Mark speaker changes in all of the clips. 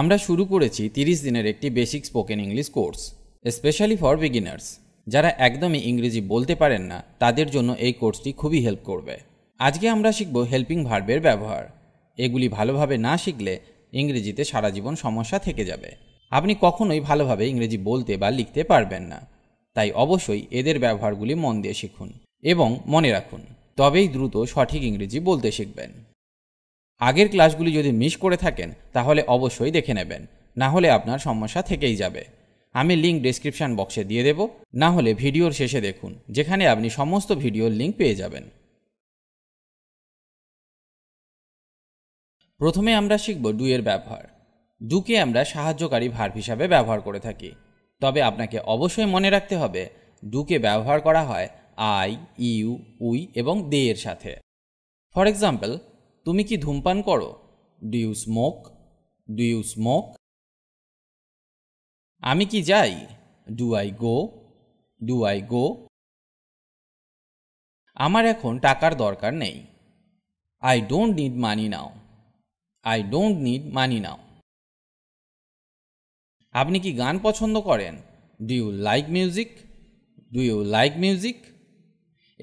Speaker 1: আমরা শুরু করেছি 30 দিনের একটি basic spoken English course specially for beginners যারা একদমই ইংরেজি বলতে পারেন না তাদের জন্য এই কোর্সটি খুবই হেল্প করবে আজকে আমরা শিখব হেল্পিং ভার্বের ব্যবহার এগুলি ভালোভাবে না শিখলে ইংরেজিতে সারা জীবন সমস্যা থেকে যাবে আপনি কখনোই ভালোভাবে ইংরেজি বলতে বা লিখতে পারবেন না তাই অবশ্যই এদের ব্যবহারগুলি মন দিয়ে শিখুন এবং মনে রাখুন তবেই দ্রুত সঠিক ইংরেজি বলতে শিখবেন আগের ক্লাসগুলি যদি মিস করে থাকেন তাহলে অবশ্যই দেখে নেবেন না হলে আপনার সমস্যা থেকেই যাবে আমি লিঙ্ক ডিসক্রিপশান বক্সে দিয়ে দেব না হলে ভিডিওর শেষে দেখুন যেখানে আপনি সমস্ত ভিডিওর লিঙ্ক পেয়ে যাবেন প্রথমে আমরা শিখব ডুয়ের ব্যবহার ডুকে আমরা সাহায্যকারী ভার হিসাবে ব্যবহার করে থাকি তবে আপনাকে অবশ্যই মনে রাখতে হবে ডুকে ব্যবহার করা হয় আই ইউ উই এবং দে এর সাথে ফর এক্সাম্পল তুমি কি ধূমপান করো do you smoke do you smoke আমি কি যাই do I go do I go আমার এখন টাকার দরকার নেই I don't need money now I don't need money now আপনি কি গান পছন্দ করেন do you like music do you like music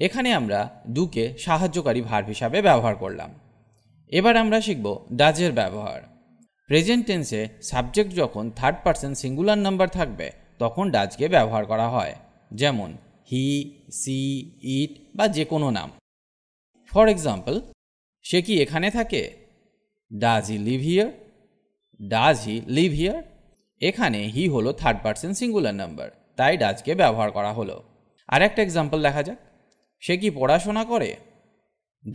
Speaker 1: এখানে আমরা ডুকে সাহায্যকারী ভার হিসাবে ব্যবহার করলাম এবার আমরা শিখব ডাজের ব্যবহার প্রেজেন্ট টেন্সে সাবজেক্ট যখন থার্ড পার্সন সিঙ্গুলার নাম্বার থাকবে তখন ডাজকে ব্যবহার করা হয় যেমন হি সি ইট বা যে কোনো নাম ফর এক্সাম্পল সে কি এখানে থাকে does he live here does he live here এখানে হি হলো থার্ড পার্সন সিঙ্গুলার নাম্বার তাই ডাজকে ব্যবহার করা হলো আর একটা এক্সাম্পল দেখা যাক সে কি পড়াশোনা করে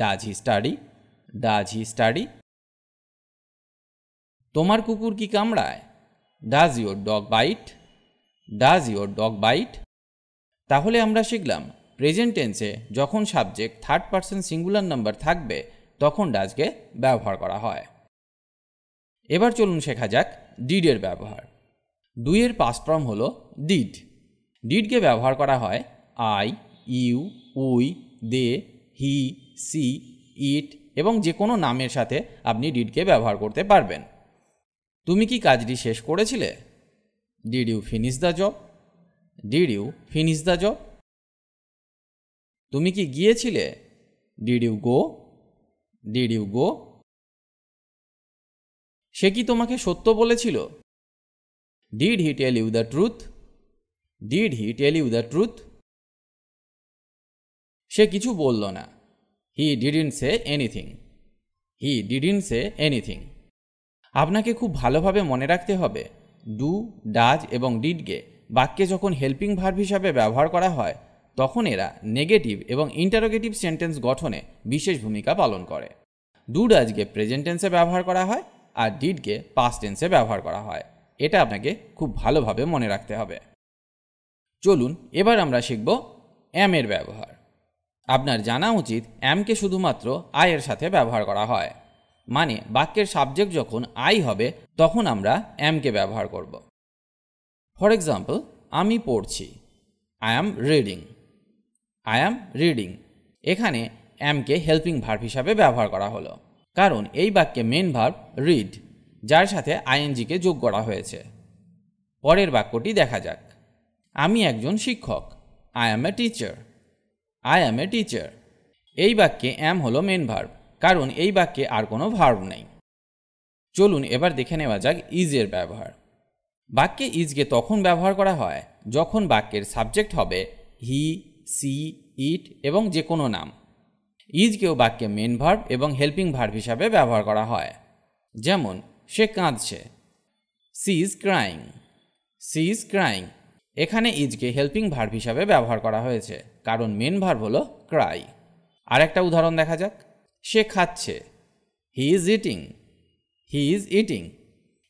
Speaker 1: does he study does he study তোমার কুকুর কি কামড়ায় does your dog bite does your dog bite তাহলে আমরা শিখলাম প্রেজেন্টেন্সে যখন subject third person singular number থাকবে তখন ডাজকে ব্যবহার করা হয় এবার চলুন শেখা যাক ডিডের ব্যবহার দুইয়ের পাস্ট হল ডিড ডিডকে ব্যবহার করা হয় I you we they he she it এবং যে কোনো নামের সাথে আপনি ডিডকে ব্যবহার করতে পারবেন তুমি কি কাজটি শেষ করেছিলে did you finish the job did you finish the job তুমি কি গিয়েছিলে did you go did you go সে কি তোমাকে সত্য বলেছিল did he tell you the truth did he tell you the truth সে কিছু বলল না he didn't say anything he didn't say anything আপনাকে খুব ভালোভাবে মনে রাখতে হবে ডু ডাজ এবং ডিডকে বাক্যে যখন হেল্পিং ভার্ভ হিসাবে ব্যবহার করা হয় তখন এরা নেগেটিভ এবং ইন্টারোগেটিভ সেন্টেন্স গঠনে বিশেষ ভূমিকা পালন করে ডু ডাজকে প্রেজেন্ট টেন্সে ব্যবহার করা হয় আর ডিডকে পাস্টেন্সে টেন্সে ব্যবহার করা হয় এটা আপনাকে খুব ভালোভাবে মনে রাখতে হবে চলুন এবার আমরা শিখব অ্যামের ব্যবহার আপনার জানা উচিত অ্যামকে শুধুমাত্র আয়ের সাথে ব্যবহার করা হয় মানে বাক্যের সাবজেক্ট যখন আই হবে তখন আমরা অ্যামকে ব্যবহার করব ফর এক্সাম্পল আমি পড়ছি I am reading I am reading এখানে অ্যামকে হেল্পিং ভার্ব হিসাবে ব্যবহার করা হলো কারণ এই বাক্যে মেন ভার্ব রিড যার সাথে আইএনজিকে যোগ করা হয়েছে পরের বাক্যটি দেখা যাক আমি একজন শিক্ষক I am a teacher I am a teacher এই বাক্যে অ্যাম হলো মেন ভার্ব কারণ এই বাক্যে আর কোনো ভার্ব নেই চলুন এবার দেখে নেওয়া যাক ইজের ব্যবহার বাক্যে ইজকে তখন ব্যবহার করা হয় যখন বাক্যের সাবজেক্ট হবে হি সি ইট এবং যে কোনো নাম ইজকেও বাক্যে মেন ভার্ব এবং হেল্পিং ভার্ব হিসাবে ব্যবহার করা হয় যেমন সে কাঁদছে she is crying she is crying এখানে ইজকে হেল্পিং ভার্ব হিসাবে ব্যবহার করা হয়েছে কারণ মেন ভার্ব হলো ক্রাই আর একটা উদাহরণ দেখা যাক সে খাচ্ছে he is eating he is eating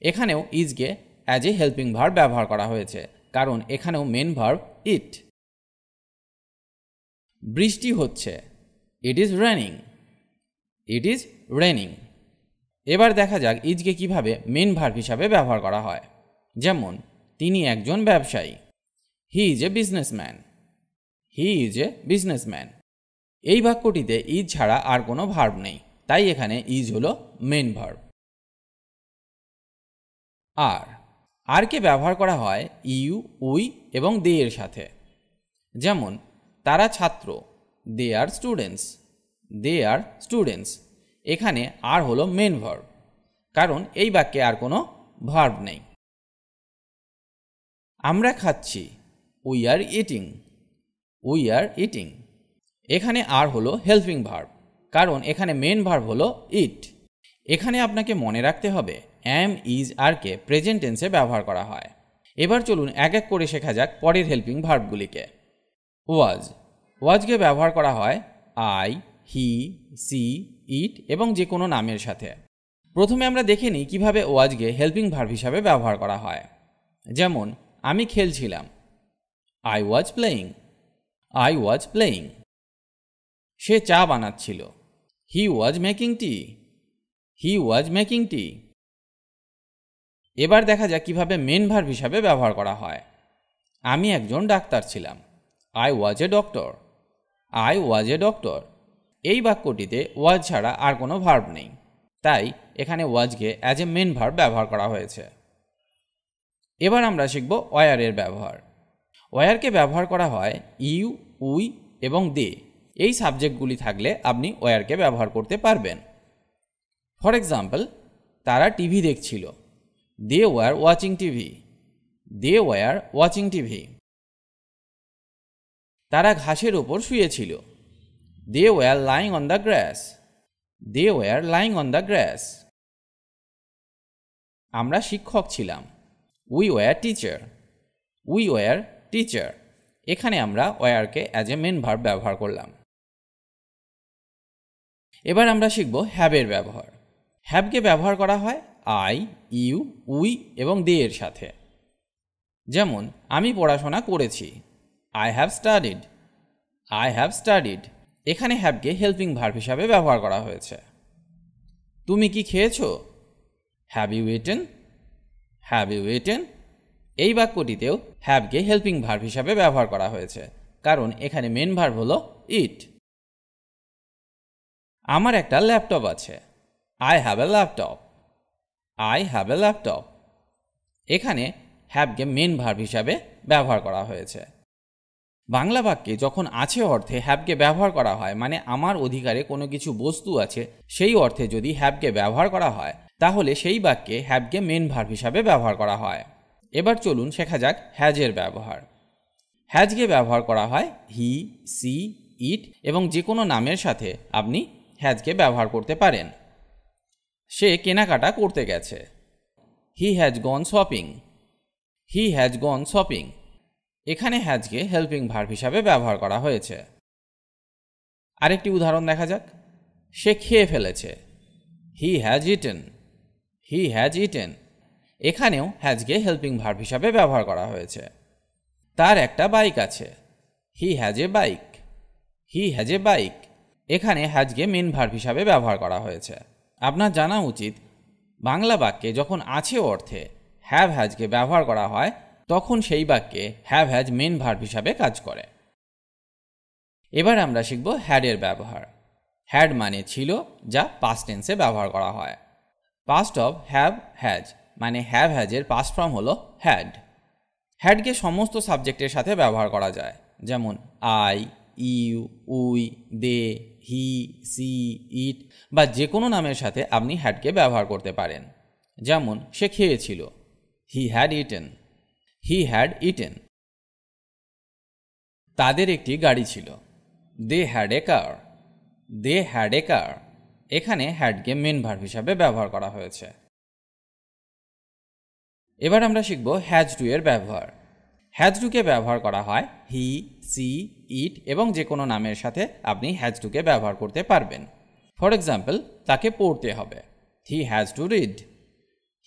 Speaker 1: এখানেও ইজকে অ্যাজ এ হেল্পিং ভার্ব ব্যবহার করা হয়েছে কারণ এখানেও মেন ভার্ব ইট বৃষ্টি হচ্ছে it is raining it is raining এবার দেখা যাক ইজকে কিভাবে মেন ভার্ব হিসাবে ব্যবহার করা হয় যেমন তিনি একজন ব্যবসায়ী he is a businessman he is a businessman এই বাক্যটিতে ইজ ছাড়া আর কোনো ভার্ব নেই তাই এখানে ইজ হলো মেন ভার্ব আর আরকে ব্যবহার করা হয় ইউ উই এবং দে এর সাথে যেমন তারা ছাত্র দে আর স্টুডেন্টস দে আর স্টুডেন্টস এখানে আর হলো মেন ভার্ব কারণ এই বাক্যে আর কোনো ভার্ব নেই আমরা খাচ্ছি we are eating we are eating এখানে আর হলো হেল্পিং ভার্ব কারণ এখানে মেন ভার্ব হলো ইট এখানে আপনাকে মনে রাখতে হবে অ্যাম ইজ আরকে প্রেজেন্ট টেন্সে ব্যবহার করা হয় এবার চলুন এক এক করে শেখা যাক পরের হেল্পিং ভার্বগুলিকে ওয়াজ ওয়াজকে ব্যবহার করা হয় আই হি সি ইট এবং যে কোনো নামের সাথে প্রথমে আমরা দেখে নিই কীভাবে ওয়াজকে হেল্পিং ভার্ব হিসাবে ব্যবহার করা হয় যেমন আমি খেলছিলাম I was playing I was playing সে চা বানাচ্ছিল হি was making tea he was making tea এবার দেখা যাক কীভাবে মেন ভার্ব হিসাবে ব্যবহার করা হয় আমি একজন ডাক্তার ছিলাম I was a doctor I was a doctor এই বাক্যটিতে ওয়াজ ছাড়া আর কোনো ভার্ব নেই তাই এখানে ওয়াজকে অ্যাজ এ মেন ভার্ব ব্যবহার করা হয়েছে এবার আমরা শিখব ওয়ারের ব্যবহার ওয়ারকে ব্যবহার করা হয় ইউ উই এবং দে এই সাবজেক্টগুলি থাকলে আপনি ওয়ারকে ব্যবহার করতে পারবেন ফর এক্সাম্পল তারা টিভি দেখছিল they were watching TV they were watching TV তারা ঘাসের ওপর শুয়েছিল they were lying on the grass they were lying on the grass আমরা শিক্ষক ছিলাম we were teacher we were teacher এখানে আমরা ওয়ারকে অ্যাজ এ মেন ভার্ব ব্যবহার করলাম এবার আমরা শিখব হ্যাবের ব্যবহার হ্যাবকে ব্যবহার করা হয় আই ইউ উই এবং দে এর সাথে যেমন আমি পড়াশোনা করেছি I have studied I have studied এখানে হ্যাবকে হেল্পিং ভার্ব হিসাবে ব্যবহার করা হয়েছে তুমি কি খেয়েছো have you eaten have you eaten এই বাক্যটিতেও হ্যাভকে হেল্পিং ভার্ভ হিসাবে ব্যবহার করা হয়েছে কারণ এখানে মেন ভার্ভ হলো ইট আমার একটা ল্যাপটপ আছে I have a laptop I have a laptop এখানে হ্যাভকে মেন ভার্ভ হিসাবে ব্যবহার করা হয়েছে বাংলা বাক্যে যখন আছে অর্থে হ্যাভকে ব্যবহার করা হয় মানে আমার অধিকারে কোনো কিছু বস্তু আছে সেই অর্থে যদি হ্যাভকে ব্যবহার করা হয় তাহলে সেই বাক্যে হ্যাভকে মেন ভার্ভ হিসাবে ব্যবহার করা হয় এবার চলুন শেখা যাক হ্যাজের ব্যবহার হ্যাজকে ব্যবহার করা হয় হি সি ইট এবং যে কোনো নামের সাথে আপনি হ্যাজকে ব্যবহার করতে পারেন সে কেনাকাটা করতে গেছে he has gone shopping he has gone shopping এখানে হ্যাজকে হেল্পিং ভার্ব হিসাবে ব্যবহার করা হয়েছে আরেকটি উদাহরণ দেখা যাক সে খেয়ে ফেলেছে he has eaten he has eaten এখানেও হ্যাজকে হেল্পিং ভার্ব হিসাবে ব্যবহার করা হয়েছে তার একটা বাইক আছে he has a bike he has a bike এখানে হ্যাজকে মেন ভার্ব হিসাবে ব্যবহার করা হয়েছে আপনার জানা উচিত বাংলা বাক্যে যখন আছে অর্থে হ্যাভ হ্যাজকে ব্যবহার করা হয় তখন সেই বাক্যে হ্যাভ হ্যাজ মেন ভার্ব হিসাবে কাজ করে এবার আমরা শিখব হ্যাডের ব্যবহার হ্যাড মানে ছিল যা পাস্ট টেন্সে ব্যবহার করা হয় পাস্ট অব হ্যাভ হ্যাজ মানে হ্যাভ হ্যাজের পাস ফর্ম হলো হ্যাড হ্যাডকে সমস্ত সাবজেক্টের সাথে ব্যবহার করা যায় যেমন I you we they he she it বা যে কোনো নামের সাথে আপনি হ্যাডকে ব্যবহার করতে পারেন যেমন সে খেয়েছিল he had eaten he had eaten তাদের একটি গাড়ি ছিল they had a car they had a কার এখানে হ্যাডকে মেন ভার্ব হিসাবে ব্যবহার করা হয়েছে এবার আমরা শিখব হ্যাজ টু এর ব্যবহার হ্যাজ টুকে ব্যবহার করা হয় হি সি ইট এবং যে কোনো নামের সাথে আপনি হ্যাজ টুকে ব্যবহার করতে পারবেন ফর এক্সাম্পল তাকে পড়তে হবে he has to read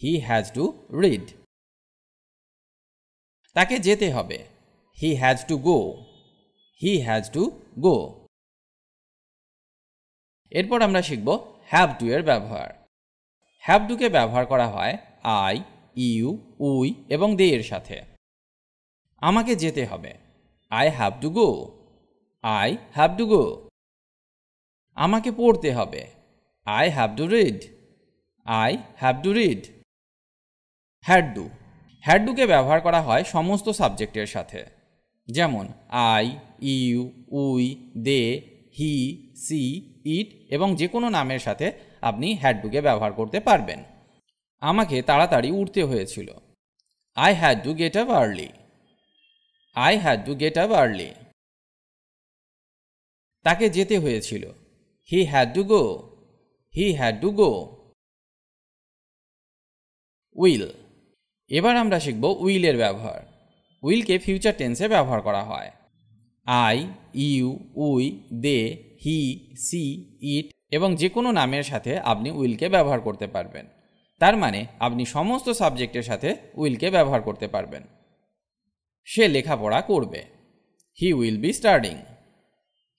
Speaker 1: he has to read তাকে যেতে হবে he has to go he has to go এরপর আমরা শিখব হ্যাভ টু এর ব্যবহার হ্যাভ টুকে ব্যবহার করা হয় আই ইউ উই এবং দে এর সাথে আমাকে যেতে হবে I have to go I have to go আমাকে পড়তে হবে I have to read I have to read had to হ্যাডডুকে ব্যবহার করা হয় সমস্ত সাবজেক্টের সাথে যেমন I you we they he she it এবং যে কোনো নামের সাথে আপনি হ্যাডডুকে ব্যবহার করতে পারবেন আমাকে তাড়াতাড়ি উঠতে হয়েছিল I had to get up early I had to get up early তাকে যেতে হয়েছিল he had to go he had to go will এবার আমরা শিখব উইলের ব্যবহার উইলকে ফিউচার টেন্সে ব্যবহার করা হয় I you we they he she it এবং যে কোনো নামের সাথে আপনি উইলকে ব্যবহার করতে পারবেন তার মানে আপনি সমস্ত সাবজেক্টের সাথে উইলকে ব্যবহার করতে পারবেন সে লেখাপড়া করবে he will be স্টার্ডিং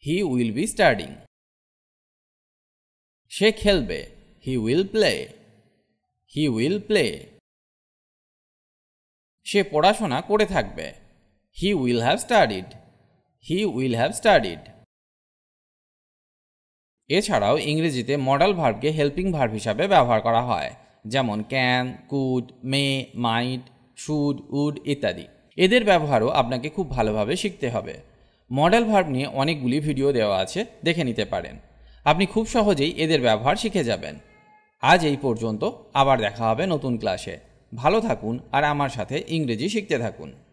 Speaker 1: he will be স্টার্ডিং সে খেলবে he will play he will play সে পড়াশোনা করে থাকবে he will have studied he will have studied এছাড়াও ইংরেজিতে মডাল ভার্বকে হেল্পিং ভার্ব হিসাবে ব্যবহার করা হয় যেমন can could may might should would ইত্যাদি এদের ব্যবহারও আপনাকে খুব ভালোভাবে শিখতে হবে মডেল ভার্ব নিয়ে অনেকগুলি ভিডিও দেওয়া আছে দেখে নিতে পারেন আপনি খুব সহজেই এদের ব্যবহার শিখে যাবেন আজ এই পর্যন্ত আবার দেখা হবে নতুন ক্লাসে ভালো থাকুন আর আমার সাথে ইংরেজি শিখতে থাকুন